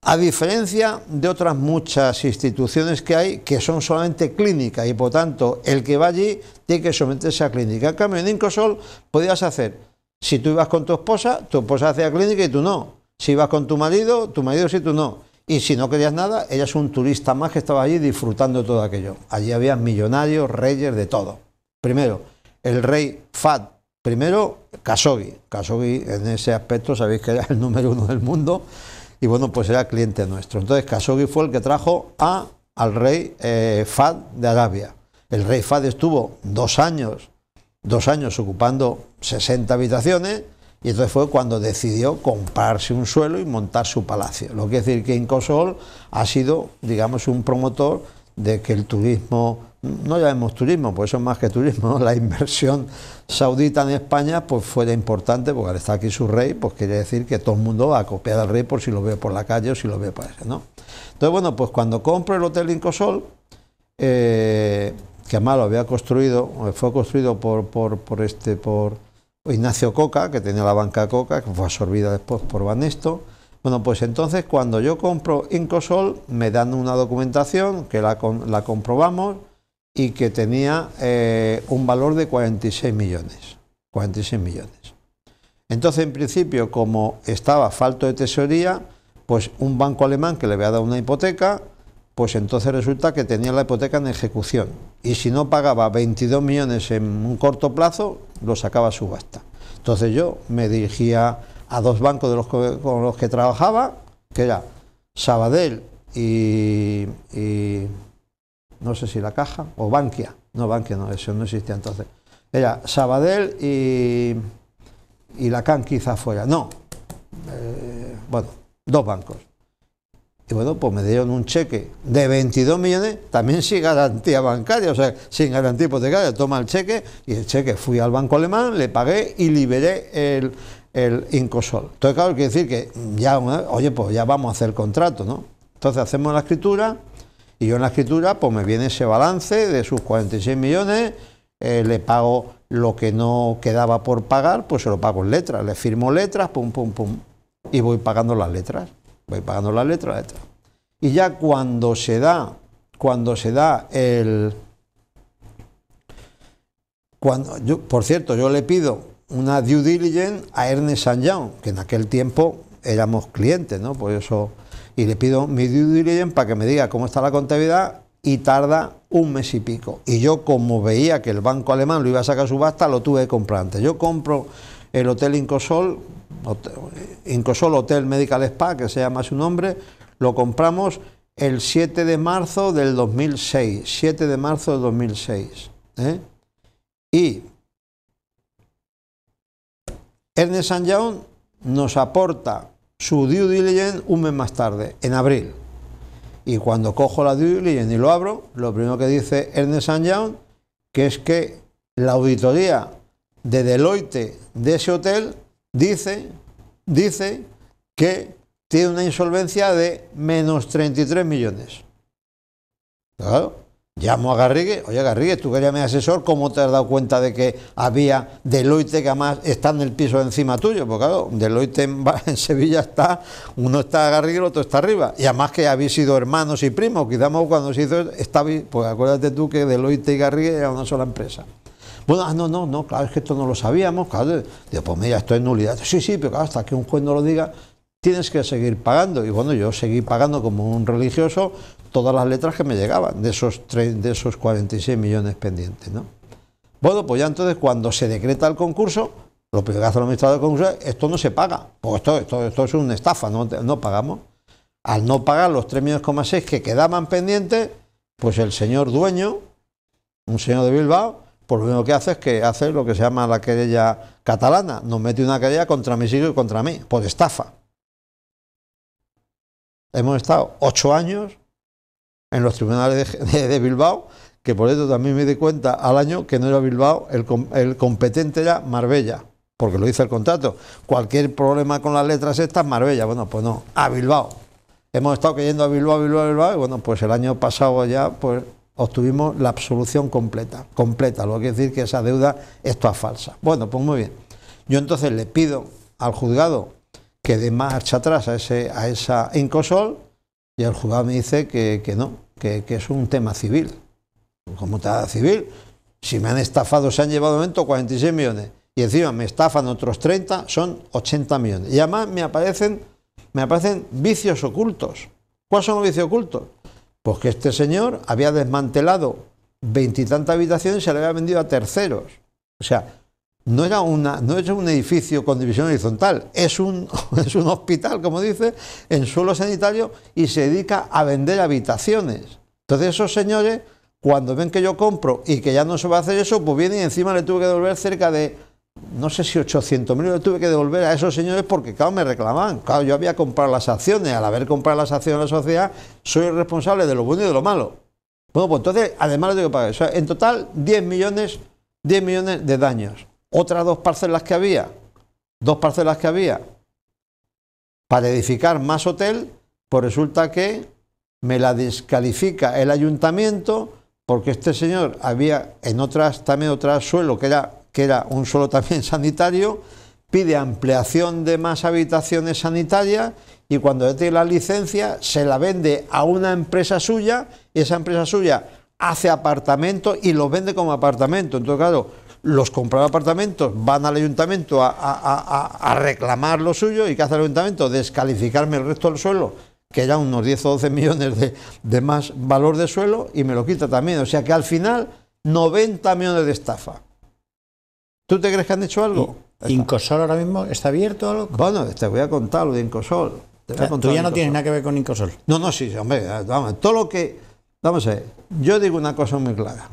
A diferencia de otras muchas instituciones que hay que son solamente clínicas y por tanto el que va allí tiene que someterse a clínica. En cambio, en Incosol podías hacer si tú ibas con tu esposa, tu esposa hacía clínica y tú no. Si ibas con tu marido, tu marido sí, tú no. Y si no querías nada, ella es un turista más que estaba allí disfrutando de todo aquello. Allí había millonarios, reyes, de todo. Primero, el rey Fad. primero Khashoggi. Khashoggi en ese aspecto sabéis que era el número uno del mundo y bueno, pues era cliente nuestro. Entonces Khashoggi fue el que trajo a, al rey eh, Fad de Arabia. El rey Fad estuvo dos años dos años ocupando 60 habitaciones y entonces fue cuando decidió comprarse un suelo y montar su palacio. Lo que quiere decir que Incosol ha sido, digamos, un promotor de que el turismo, no llamemos turismo, pues eso es más que turismo, la inversión saudita en España pues fuera importante, porque al estar aquí su rey, pues quiere decir que todo el mundo va a copiar al rey por si lo ve por la calle o si lo ve por eso, ¿no? Entonces, bueno, pues cuando compro el Hotel Incosol, eh, que además lo había construido, eh, fue construido por, este, por Ignacio Coca, que tenía la banca Coca, que fue absorbida después por Banesto. Bueno, pues entonces cuando yo compro Incosol, me dan una documentación que la, comprobamos y que tenía eh, un valor de 46 millones. 46 millones. Entonces, en principio, como estaba falto de tesoría, pues un banco alemán que le había dado una hipoteca, pues entonces resulta que tenía la hipoteca en ejecución. Y si no pagaba 22 millones en un corto plazo, lo sacaba a subasta. Entonces yo me dirigía a dos bancos de los con los que trabajaba, que era Sabadell y, no sé si la caja o Bankia. No, Bankia no, eso no existía entonces. Era Sabadell y, y la CAN fuera. No, eh, bueno, dos bancos. Y bueno, pues me dieron un cheque de 22 millones, también sin garantía bancaria, o sea, sin garantía hipotecaria. Toma el cheque y el cheque fui al banco alemán, le pagué y liberé el, Incosol. Entonces, claro, quiere decir que ya, oye, pues ya vamos a hacer el contrato, ¿no? Entonces hacemos la escritura y yo en la escritura pues me viene ese balance de sus 46 millones, eh, le pago lo que no quedaba por pagar, pues se lo pago en letras, le firmo letras, pum, pum, pum, y voy pagando las letras voy pagando la letra, la letra. Y ya cuando se da, cuando se da el... Cuando, yo, por cierto, yo le pido una due diligence a Ernest Young, que en aquel tiempo éramos clientes, ¿no? Por eso, y le pido mi due diligence para que me diga cómo está la contabilidad y tarda un mes y pico. Y yo, como veía que el banco alemán lo iba a sacar a subasta, lo tuve que comprar antes. Yo compro el Hotel Incosol el Hotel Medical Spa, que se llama su nombre, lo compramos el 7 de marzo del 2006. 7 de marzo del 2006. ¿eh? Y Ernest Young nos aporta su due diligence un mes más tarde, en abril. Y cuando cojo la due diligence y lo abro, lo primero que dice Ernest Young, que es que la auditoría de Deloitte de ese hotel dice, dice que tiene una insolvencia de menos 33 millones. Claro. Llamo a Garrigue, oye Garrigue, tú que eres mi asesor, ¿cómo te has dado cuenta de que había Deloitte que además está en el piso encima tuyo? Porque claro, Deloitte en, Sevilla está, uno está a Garrigue y el otro está arriba. Y además que habéis sido hermanos y primos, quizás cuando se hizo, estaba, pues acuérdate tú que Deloitte y Garrigue era una sola empresa. Bueno, ah, no, no, no, claro, es que esto no lo sabíamos, claro, digo, pues mira, esto es nulidad. Sí, sí, pero claro, hasta que un juez no lo diga, tienes que seguir pagando. Y bueno, yo seguí pagando como un religioso todas las letras que me llegaban de esos, de esos 46 millones pendientes, ¿no? Bueno, pues ya entonces cuando se decreta el concurso, lo que hace el administrador del concurso es, esto no se paga, porque esto, esto, es una estafa, no, pagamos. Al no pagar los 3,6 que quedaban pendientes, pues el señor dueño, un señor de Bilbao, pues lo único que hace es que hace lo que se llama la querella catalana, nos mete una querella contra mis hijos y contra mí, por estafa. Hemos estado ocho años en los tribunales de, Bilbao, que por eso también me di cuenta al año que no era Bilbao, el, competente era Marbella, porque lo dice el contrato. Cualquier problema con las letras estas, Marbella, bueno, pues no, a Bilbao. Hemos estado cayendo a Bilbao, Bilbao, Bilbao, y bueno, pues el año pasado ya, pues obtuvimos la absolución completa, completa, lo que quiere decir que esa deuda es falsa. Bueno, pues muy bien. Yo entonces le pido al juzgado que dé marcha atrás a, ese, a esa incosol y el juzgado me dice que, no, que, es un tema civil. Como tema civil, si me han estafado, se han llevado momento 46 millones y encima me estafan otros 30, son 80 millones. Y además me aparecen, me aparecen vicios ocultos. ¿Cuáles son los vicios ocultos? Pues que este señor había desmantelado veintitantas habitaciones y se le había vendido a terceros. O sea, no, era una, no es un edificio con división horizontal, es un, es un hospital, como dice, en suelo sanitario y se dedica a vender habitaciones. Entonces esos señores, cuando ven que yo compro y que ya no se va a hacer eso, pues vienen y encima le tuve que devolver cerca de no sé si 800 millones tuve que devolver a esos señores porque, claro, me reclamaban. Claro, yo había comprado las acciones, al haber comprado las acciones de la sociedad, soy responsable de lo bueno y de lo malo. Bueno, pues entonces, además lo tengo que pagar. O sea, en total, 10 millones, 10 millones de daños. Otras dos parcelas que había, dos parcelas que había, para edificar más hotel, pues resulta que me la descalifica el ayuntamiento porque este señor había en otras, también otras suelo que era que era un solo también sanitario, pide ampliación de más habitaciones sanitarias y cuando ya tiene la licencia se la vende a una empresa suya y esa empresa suya hace apartamentos y los vende como apartamento. Entonces, claro, los compran apartamentos, van al ayuntamiento a, reclamar lo suyo y ¿qué hace el ayuntamiento? Descalificarme el resto del suelo, que eran unos 10 o 12 millones de, de más valor de suelo y me lo quita también. O sea que al final, 90 millones de estafa. ¿Tú te crees que han hecho algo? ¿Incosol ahora mismo está abierto o Bueno, te voy a contar lo de Incosol. Tú ya no tienes nada que ver con Incosol. No, no, sí, hombre, vamos, todo lo que... Vamos a ver, yo digo una cosa muy clara.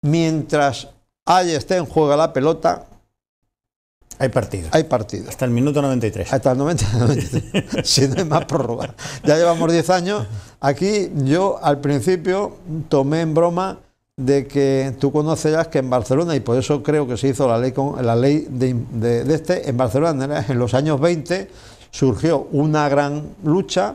Mientras haya esté en juega la pelota... Hay partido. Hay partido. Hasta el minuto 93. Hasta el 93. si no hay más prórroga. Ya llevamos 10 años. Aquí yo al principio tomé en broma de que tú conocerás que en Barcelona, y por eso creo que se hizo la ley, de, este, en Barcelona en los años 20 surgió una gran lucha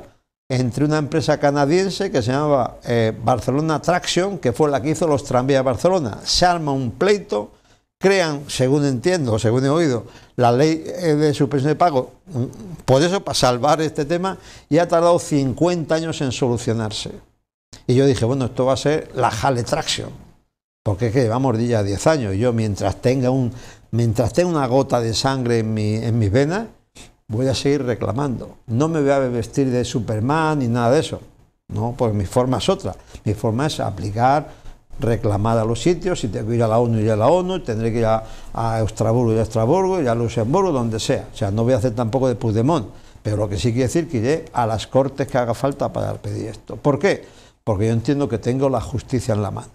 entre una empresa canadiense que se llamaba eh, Barcelona Traction, que fue la que hizo los tranvías de Barcelona. Se arma un pleito, crean, según entiendo, según he oído, la ley eh, de suspensión de pago, mm, por eso, para salvar este tema, y ha tardado 50 años en solucionarse. Y yo dije, bueno, esto va a ser la Hale Traction, porque es que llevamos ya 10 años. yo mientras tenga, un, mientras tenga una gota de sangre en, mi, en mis venas, voy a seguir reclamando. No me voy a vestir de Superman ni nada de eso. No, porque mi forma es otra. Mi forma es aplicar, reclamar a los sitios. Si tengo que ir a la ONU, iré a la ONU. Tendré que ir a, a Estrasburgo, a Estrasburgo, ...y a Luxemburgo, donde sea. O sea, no voy a hacer tampoco de Puigdemont. Pero lo que sí quiere decir que iré a las cortes que haga falta para pedir esto. ¿Por qué? porque yo entiendo que tengo la justicia en la mano.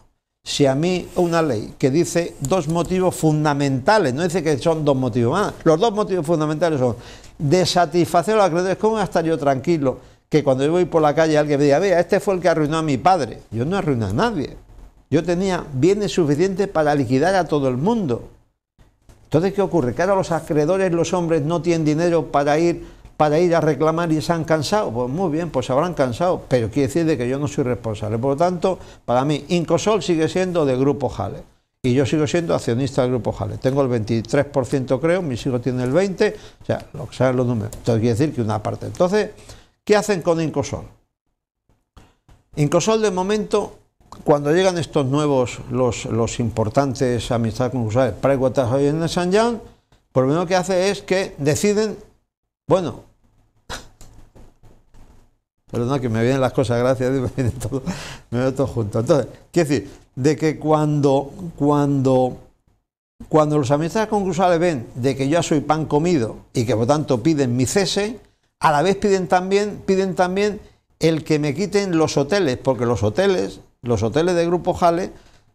Si a mí una ley que dice dos motivos fundamentales, no dice que son dos motivos más, los dos motivos fundamentales son de a los acreedores, ¿cómo voy a estar yo tranquilo que cuando yo voy por la calle alguien me diga, vea, este fue el que arruinó a mi padre? Yo no arruiné a nadie. Yo tenía bienes suficientes para liquidar a todo el mundo. Entonces, ¿qué ocurre? Que ahora los acreedores, los hombres, no tienen dinero para ir para ir a reclamar y se han cansado. Pues muy bien, pues se habrán cansado, pero quiere decir de que yo no soy responsable. Por lo tanto, para mí, Incosol sigue siendo de Grupo Jale. Y yo sigo siendo accionista del Grupo Jale. Tengo el 23% creo, mis hijos tiene el 20%, o sea, lo que saben los números. Entonces quiere decir que una parte. Entonces, ¿qué hacen con Incosol? Incosol de momento cuando llegan estos nuevos, los, importantes amistades concursales, PricewaterhouseCoopers en San Young, ...por lo primero que hace es que deciden bueno, perdona que me vienen las cosas, gracias, me vienen todo, me veo todo junto. Entonces, quiero decir, de que cuando, cuando, cuando los administradores concursales ven de que yo soy pan comido y que por tanto piden mi cese, a la vez piden también, piden también el que me quiten los hoteles, porque los hoteles, los hoteles de Grupo Jale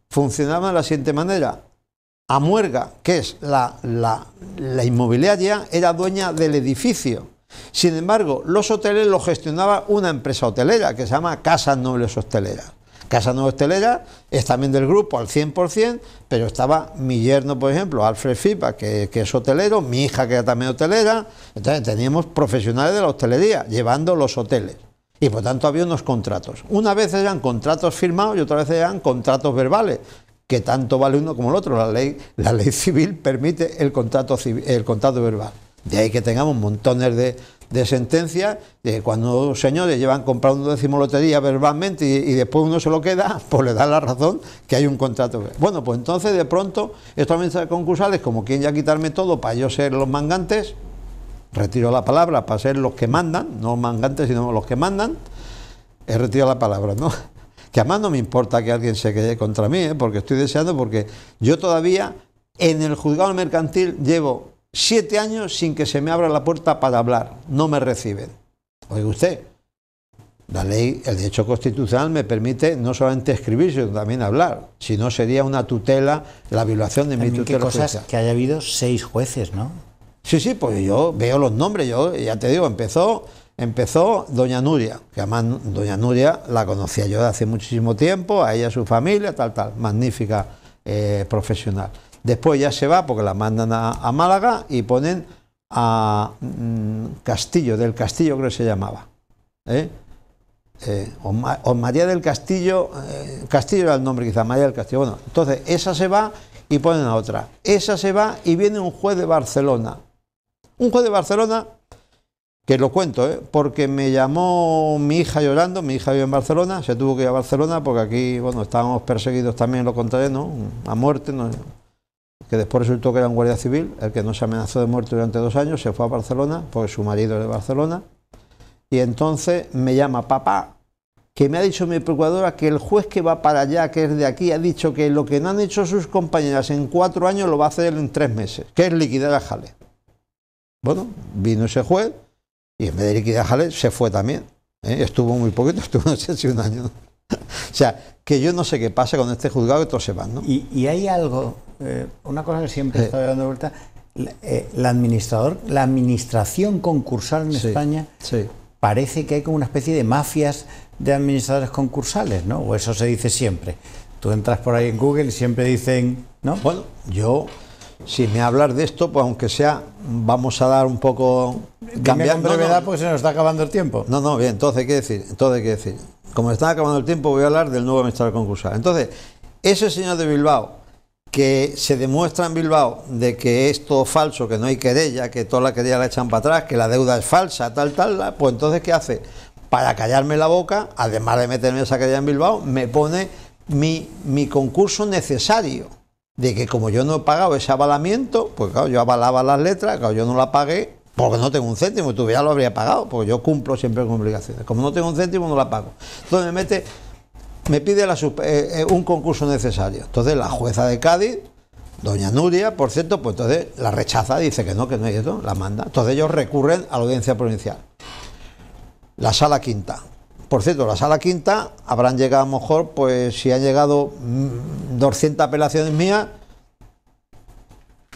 funcionaban de la siguiente manera. Amuerga, que es la, inmobiliaria, era dueña del edificio. Sin embargo, los hoteles los gestionaba una empresa hotelera que se llama Casas Nobles Hosteleras. Casas Nobles Hosteleras es también del grupo al 100%, pero estaba mi yerno, por ejemplo, Alfred Fipa, que, que, es hotelero, mi hija, que era también hotelera. Entonces teníamos profesionales de la hostelería llevando los hoteles. Y por tanto había unos contratos. Una vez eran contratos firmados y otra vez eran contratos verbales que tanto vale uno como el otro. La ley, la ley civil permite el contrato, el contrato verbal. De ahí que tengamos montones de, sentencias de cuando señores llevan comprando décimo lotería verbalmente y, después uno se lo queda, pues le da la razón que hay un contrato. Bueno, pues entonces de pronto estos de concursales, como quieren ya quitarme todo para yo ser los mangantes, retiro la palabra para ser los que mandan, no mangantes sino los que mandan, he retirado la palabra, ¿no? que además no me importa que alguien se quede contra mí, ¿eh? porque estoy deseando, porque yo todavía en el juzgado mercantil llevo siete años sin que se me abra la puerta para hablar, no me reciben. Oiga usted, la ley, el derecho constitucional me permite no solamente escribir, sino también hablar. Si no, sería una tutela, la violación de mi tutela. Qué cosas que haya habido seis jueces, ¿no? Sí, sí, pues yo veo los nombres, yo ya te digo, empezó Empezó Doña Nuria, que además Doña Nuria la conocía yo de hace muchísimo tiempo, a ella, su familia, tal, tal, magnífica eh, profesional. Después ya se va porque la mandan a, Málaga y ponen a mm, Castillo, del Castillo creo que se llamaba. ¿eh? Eh, o, María del Castillo, Castillo era el nombre quizá, María del Castillo. Bueno, entonces esa se va y ponen a otra. Esa se va y viene un juez de Barcelona. Un juez de Barcelona que lo cuento, ¿eh? porque me llamó mi hija llorando, mi hija vive en Barcelona, se tuvo que ir a Barcelona porque aquí, bueno, estábamos perseguidos también, lo contrario, ¿no? A muerte, que después resultó que era un guardia civil, el que no se amenazó de muerte durante dos años, se fue a Barcelona, porque su marido es de Barcelona, y entonces me llama, papá, que me ha dicho mi procuradora que el juez que va para allá, que es de aquí, ha dicho que lo que no han hecho sus compañeras en cuatro años lo va a hacer en tres meses, que es liquidar a Jale. Bueno, vino ese juez, y en vez de liquidar se fue también. ¿eh? Estuvo muy poquito, estuvo no sé si un año. o sea, que yo no sé qué pasa con este juzgado que todos sepan. ¿no?
Y, hay algo, eh, una cosa que siempre está dando vuelta, eh, el administrador, la administración concursal en España, parece que hay como una especie de mafias de administradores concursales, ¿no? O eso se dice siempre. Tú entras por ahí en Google y siempre dicen, ¿no? Bueno, yo si me hablas de esto, pues aunque
sea, vamos a dar un poco... Cambiar brevedad porque se nos está acabando el tiempo. No, no, bien, entonces qué decir, entonces qué decir. Como está acabando el tiempo, voy a hablar del nuevo administrador concursal. Entonces, ese señor de Bilbao, que se demuestra en Bilbao de que es todo falso, que no hay querella, que toda la querella la echan para atrás, que la deuda es falsa, tal, tal, pues entonces ¿qué hace? Para callarme la boca, además de meterme esa querella en Bilbao, me pone mi, mi concurso necesario de que como yo no he pagado ese avalamiento, pues claro, yo avalaba las letras, claro, yo no la pagué, porque no tengo un céntimo, tú ya lo habría pagado, porque yo cumplo siempre con obligaciones. Como no tengo un céntimo, no la pago. Entonces me mete, me pide eh, eh, un concurso necesario. Entonces la jueza de Cádiz, doña Nuria, por cierto, pues entonces la rechaza, dice que no, que no hay esto, la manda. Entonces ellos recurren a la audiencia provincial. La sala quinta, por cierto, la sala quinta habrán llegado a lo mejor, pues si han llegado 200 mm, apelaciones mías,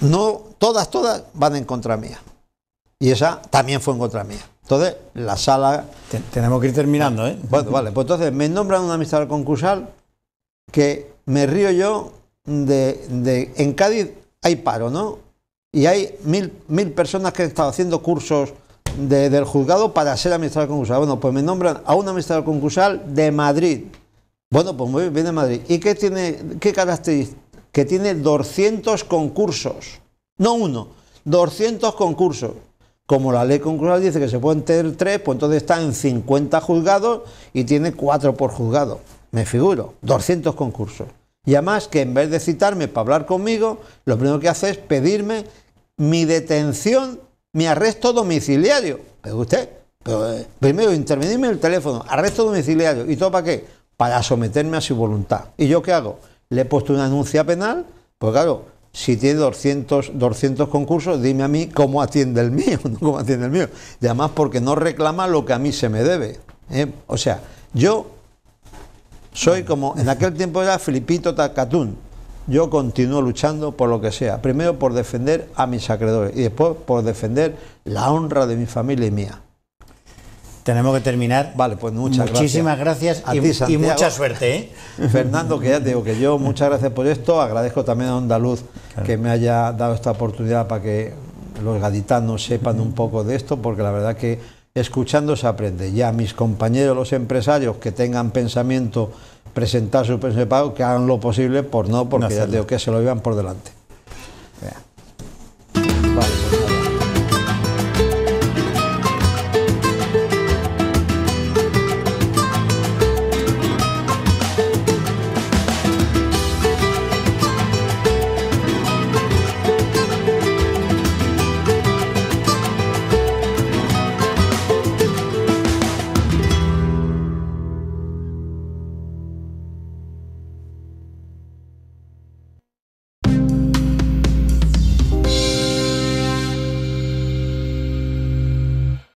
no todas, todas van en contra mía. Y esa también fue en contra mía. Entonces, la sala... tenemos que ir terminando, ¿eh? Bueno, vale, pues entonces me nombran una amistad concursal que me río yo de, En Cádiz hay paro, ¿no? Y hay mil, mil personas que han estado haciendo cursos del juzgado para ser administrador concursal. Bueno, pues me nombran a un administrador concursal de Madrid. Bueno, pues muy bien, Madrid. ¿Y qué tiene, qué característica? Que tiene 200 concursos, no uno, 200 concursos. Como la ley concursal dice que se pueden tener tres, pues entonces está en 50 juzgados y tiene cuatro por juzgado. Me figuro, 200 concursos. Y además que en vez de citarme para hablar conmigo, lo primero que hace es pedirme mi detención mi arresto domiciliario. Pero usted, pero, eh, primero intervenirme el teléfono, arresto domiciliario. ¿Y todo para qué? Para someterme a su voluntad. ¿Y yo qué hago? Le he puesto una denuncia penal, pues claro, si tiene 200, 200 concursos, dime a mí cómo atiende el mío, no cómo atiende el mío. Y además porque no reclama lo que a mí se me debe. ¿eh? O sea, yo soy como en aquel tiempo era Filipito Tacatún, yo continúo luchando por lo que sea. Primero por defender a mis acreedores y después por defender la honra de mi familia y mía. Tenemos que terminar. Vale, pues muchas Muchísimas gracias, y, mucha suerte. ¿eh? Fernando, que ya te digo que yo muchas gracias por esto. Agradezco también a Andaluz que me haya dado esta oportunidad para que los gaditanos sepan un poco de esto, porque la verdad que escuchando se aprende. Ya mis compañeros, los empresarios que tengan pensamiento presentar su pensión de pago, que hagan lo posible por no, porque que se lo llevan por delante.